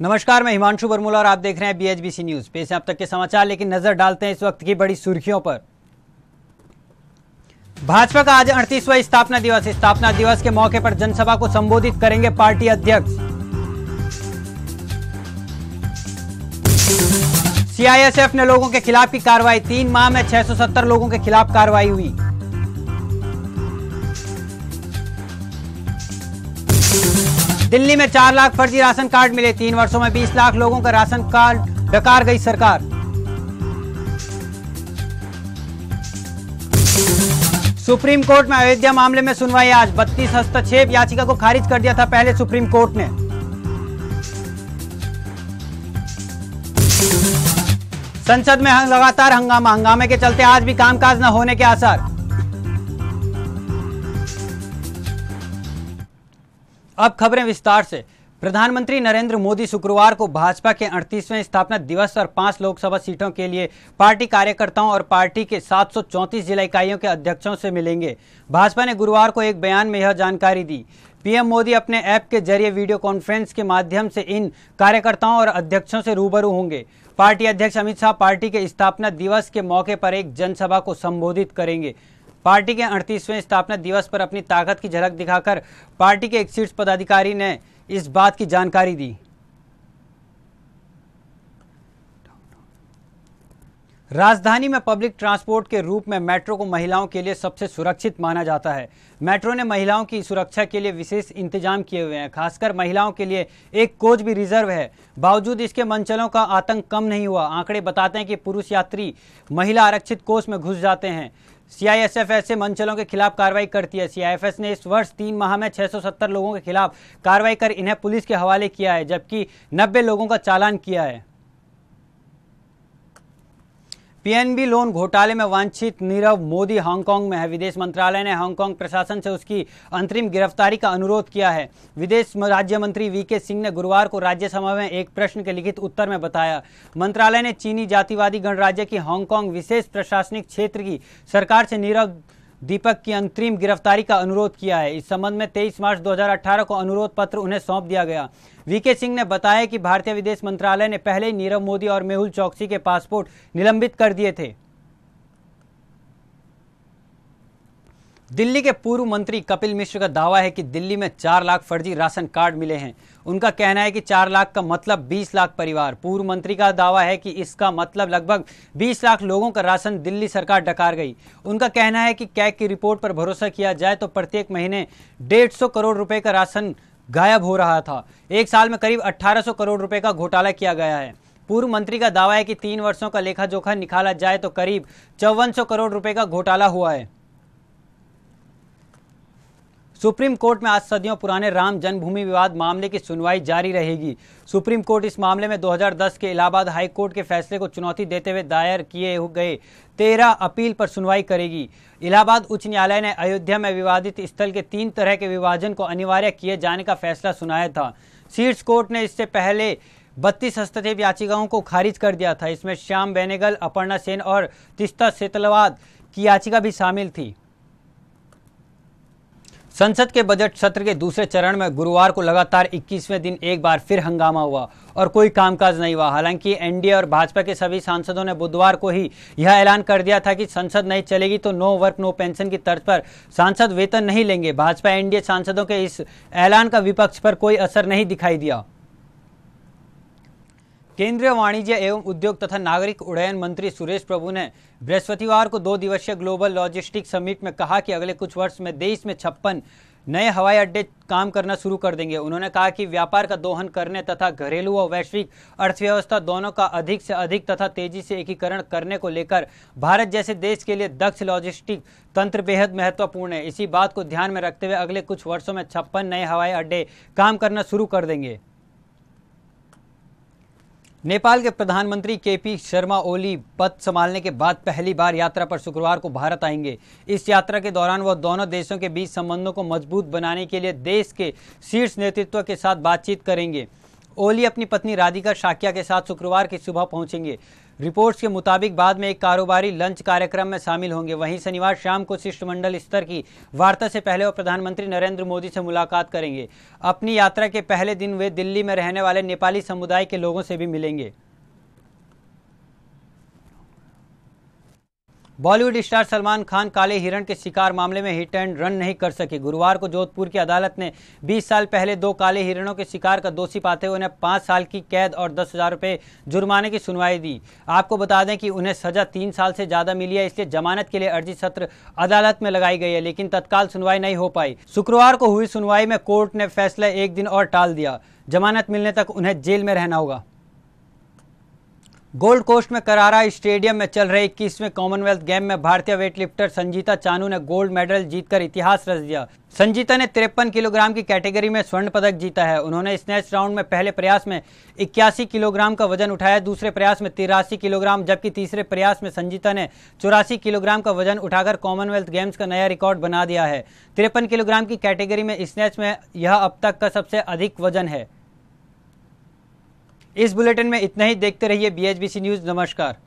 नमस्कार मैं हिमांशु बर्मूला और आप देख रहे हैं बीएचबीसी न्यूज पेश अब तक के समाचार लेकिन नजर डालते हैं इस वक्त की बड़ी सुर्खियों पर भाजपा का आज अड़तीसवा स्थापना दिवस स्थापना दिवस के मौके पर जनसभा को संबोधित करेंगे पार्टी अध्यक्ष सीआईएसएफ ने लोगों के खिलाफ की कार्रवाई तीन माह में 670 लोगों के खिलाफ कार्रवाई हुई दिल्ली में चार लाख फर्जी राशन कार्ड मिले तीन वर्षों में बीस लाख लोगों का राशन कार्ड डकार गई सरकार सुप्रीम कोर्ट में अयोध्या मामले में सुनवाई आज बत्तीस हस्तक्षेप याचिका को खारिज कर दिया था पहले सुप्रीम कोर्ट ने संसद में लगातार हंगामा हंगामे के चलते आज भी कामकाज न होने के आसार अब खबरें विस्तार से प्रधानमंत्री नरेंद्र मोदी शुक्रवार को भाजपा के 38वें स्थापना दिवस और पांच लोकसभा सीटों के लिए पार्टी कार्यकर्ताओं और पार्टी के 734 जिला इकाइयों के अध्यक्षों से मिलेंगे भाजपा ने गुरुवार को एक बयान में यह जानकारी दी पीएम मोदी अपने ऐप के जरिए वीडियो कॉन्फ्रेंस के माध्यम से इन कार्यकर्ताओं और अध्यक्षों से रूबरू होंगे पार्टी अध्यक्ष अमित शाह पार्टी के स्थापना दिवस के मौके पर एक जनसभा को संबोधित करेंगे पार्टी के अड़तीसवें स्थापना दिवस पर अपनी ताकत की झलक दिखाकर पार्टी के एक शीर्ष पदाधिकारी ने इस बात की जानकारी दी राजधानी में पब्लिक ट्रांसपोर्ट के रूप में मेट्रो को महिलाओं के लिए सबसे सुरक्षित माना जाता है मेट्रो ने महिलाओं की सुरक्षा के लिए विशेष इंतजाम किए हुए हैं खासकर महिलाओं के लिए एक कोच भी रिजर्व है बावजूद इसके मंचलों का आतंक कम नहीं हुआ आंकड़े बताते हैं कि पुरुष यात्री महिला आरक्षित कोच में घुस जाते हैं सीआईएसएफ ऐसे मंचलों के खिलाफ कार्रवाई करती है सीआईएफएस ने इस वर्ष तीन माह में 670 लोगों के खिलाफ कार्रवाई कर इन्हें पुलिस के हवाले किया है जबकि 90 लोगों का चालान किया है पीएनबी लोन घोटाले में वांछित नीरव मोदी हांगकांग में है विदेश मंत्रालय ने हांगकांग प्रशासन से उसकी अंतरिम गिरफ्तारी का अनुरोध किया है विदेश राज्य मंत्री वीके सिंह ने गुरुवार को राज्यसभा में एक प्रश्न के लिखित उत्तर में बताया मंत्रालय ने चीनी जातिवादी गणराज्य की हांगकांग विशेष प्रशासनिक क्षेत्र की सरकार से नीरव दीपक की अंतरिम गिरफ्तारी का अनुरोध किया है इस संबंध में 23 मार्च 2018 को अनुरोध पत्र उन्हें सौंप दिया गया वीके सिंह ने बताया कि भारतीय विदेश मंत्रालय ने पहले ही नीरव मोदी और मेहुल चौकसी के पासपोर्ट निलंबित कर दिए थे दिल्ली के पूर्व मंत्री कपिल मिश्र का दावा है कि दिल्ली में चार लाख फर्जी राशन कार्ड मिले हैं उनका कहना है कि चार लाख का मतलब बीस लाख परिवार पूर्व मंत्री का दावा है कि इसका मतलब लगभग बीस लाख लोगों का राशन दिल्ली सरकार डकार गई उनका कहना है कि कैग की रिपोर्ट पर भरोसा किया जाए तो प्रत्येक महीने डेढ़ सौ करोड़ रुपये का राशन गायब हो रहा था एक साल में करीब अट्ठारह सौ करोड़ रुपये का घोटाला किया गया है पूर्व मंत्री का दावा है कि तीन वर्षों का लेखा जोखा निकाला जाए तो करीब चौवन सौ करोड़ रुपये का घोटाला हुआ है सुप्रीम कोर्ट में आज सदियों पुराने राम जन्मभूमि विवाद मामले की सुनवाई जारी रहेगी सुप्रीम कोर्ट इस मामले में 2010 के इलाहाबाद हाई कोर्ट के फैसले को चुनौती देते हुए दायर किए गए तेरह अपील पर सुनवाई करेगी इलाहाबाद उच्च न्यायालय ने अयोध्या में विवादित स्थल के तीन तरह के विभाजन को अनिवार्य किए जाने का फैसला सुनाया था शीर्ष कोर्ट ने इससे पहले बत्तीस हस्तक्षेप याचिकाओं को खारिज कर दिया था इसमें श्याम बेनेगल अपर्णा सेन और तिस्ता सेतलवाद की याचिका भी शामिल थी संसद के बजट सत्र के दूसरे चरण में गुरुवार को लगातार 21वें दिन एक बार फिर हंगामा हुआ और कोई कामकाज नहीं हुआ हालांकि एनडीए और भाजपा के सभी सांसदों ने बुधवार को ही यह ऐलान कर दिया था कि संसद नहीं चलेगी तो नो वर्क नो पेंशन की तर्ज पर सांसद वेतन नहीं लेंगे भाजपा एनडीए सांसदों के इस ऐलान का विपक्ष पर कोई असर नहीं दिखाई दिया केंद्रीय वाणिज्य एवं उद्योग तथा नागरिक उड्डयन मंत्री सुरेश प्रभु ने बृहस्पतिवार को दो दिवसीय ग्लोबल लॉजिस्टिक समिट में कहा कि अगले कुछ वर्ष में देश में छप्पन नए हवाई अड्डे काम करना शुरू कर देंगे उन्होंने कहा कि व्यापार का दोहन करने तथा घरेलू व वैश्विक अर्थव्यवस्था दोनों का अधिक से अधिक तथा तेजी से एकीकरण करने को लेकर भारत जैसे देश के लिए दक्ष लॉजिस्टिक तंत्र बेहद महत्वपूर्ण है इसी बात को ध्यान में रखते हुए अगले कुछ वर्षों में छप्पन नए हवाई अड्डे काम करना शुरू कर देंगे नेपाल के प्रधानमंत्री केपी शर्मा ओली पद संभालने के बाद पहली बार यात्रा पर शुक्रवार को भारत आएंगे इस यात्रा के दौरान वह दोनों देशों के बीच संबंधों को मजबूत बनाने के लिए देश के शीर्ष नेतृत्व के साथ बातचीत करेंगे ओली अपनी पत्नी राधिका शाकिया के साथ शुक्रवार की सुबह पहुंचेंगे रिपोर्ट्स के मुताबिक बाद में एक कारोबारी लंच कार्यक्रम में शामिल होंगे वहीं शनिवार शाम को शिष्टमंडल स्तर की वार्ता से पहले वह प्रधानमंत्री नरेंद्र मोदी से मुलाकात करेंगे अपनी यात्रा के पहले दिन वे दिल्ली में रहने वाले नेपाली समुदाय के लोगों से भी मिलेंगे बॉलीवुड स्टार सलमान खान काले हिरण के शिकार मामले में हिट एंड रन नहीं कर सके गुरुवार को जोधपुर की अदालत ने 20 साल पहले दो काले हिरणों के शिकार का दोषी पाते हुए उन्हें पाँच साल की कैद और दस हज़ार रुपये जुर्माने की सुनवाई दी आपको बता दें कि उन्हें सजा तीन साल से ज़्यादा मिली है इसलिए जमानत के लिए अर्जी सत्र अदालत में लगाई गई है लेकिन तत्काल सुनवाई नहीं हो पाई शुक्रवार को हुई सुनवाई में कोर्ट ने फैसला एक दिन और टाल दिया जमानत मिलने तक उन्हें जेल में रहना होगा गोल्ड कोस्ट में करारा स्टेडियम में चल रहे इक्कीसवें कॉमनवेल्थ गेम में भारतीय वेटलिफ्टर संजीता चानू ने गोल्ड मेडल जीतकर इतिहास रच दिया संजीता ने तिरपन किलोग्राम की कैटेगरी में स्वर्ण पदक जीता है उन्होंने स्नैच राउंड में पहले प्रयास में इक्यासी किलोग्राम का वजन उठाया दूसरे प्रयास में तिरासी किलोग्राम जबकि तीसरे प्रयास में संजीता ने चौरासी किलोग्राम का वजन उठाकर कॉमनवेल्थ गेम्स का नया रिकॉर्ड बना दिया है तिरपन किलोग्राम की कैटेगरी में स्नैच में यह अब तक का सबसे अधिक वजन है इस बुलेटिन में इतना ही देखते रहिए बीएचबीसी न्यूज़ नमस्कार